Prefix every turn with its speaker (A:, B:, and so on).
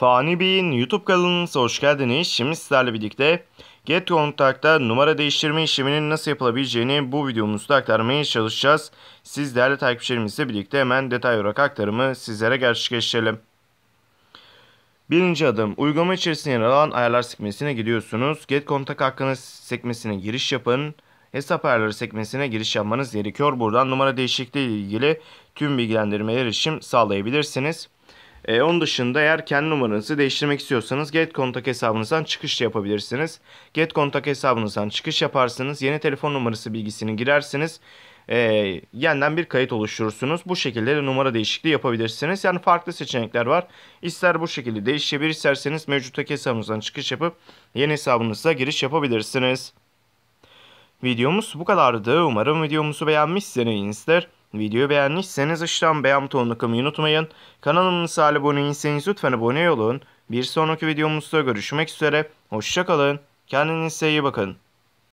A: Fani Bey'in YouTube kanalınıza hoş geldiniz. Şimdi sizlerle birlikte Get Contact'ta numara değiştirme işleminin nasıl yapılabileceğini bu videomuzda aktarmaya çalışacağız. Siz değerli takipçilerimizle birlikte hemen detay olarak aktarımı sizlere gerçekleştirelim. Birinci adım uygulama içerisinde yer alan ayarlar sekmesine gidiyorsunuz. Get Contact hakkınız sekmesine giriş yapın. Hesap ayarları sekmesine giriş yapmanız gerekiyor. Buradan numara değişikliği ile ilgili tüm bilgilendirmeye erişim sağlayabilirsiniz. E, onun dışında eğer kendi numaranızı değiştirmek istiyorsanız GetContact hesabınızdan çıkış yapabilirsiniz. GetContact hesabınızdan çıkış yaparsınız. Yeni telefon numarası bilgisini girersiniz. E, yeniden bir kayıt oluşturursunuz. Bu şekilde de numara değişikliği yapabilirsiniz. Yani farklı seçenekler var. İster bu şekilde değişebilir isterseniz mevcuttaki hesabınızdan çıkış yapıp yeni hesabınıza giriş yapabilirsiniz. Videomuz bu kadardı. Umarım videomuzu beğenmişsinizdir. Videoyu beğenmişseniz ışıdan beğen butonuna kılmayı unutmayın. Kanalımıza abone değilseniz lütfen abone olun. Bir sonraki videomuzda görüşmek üzere. Hoşçakalın. Kendinize iyi bakın.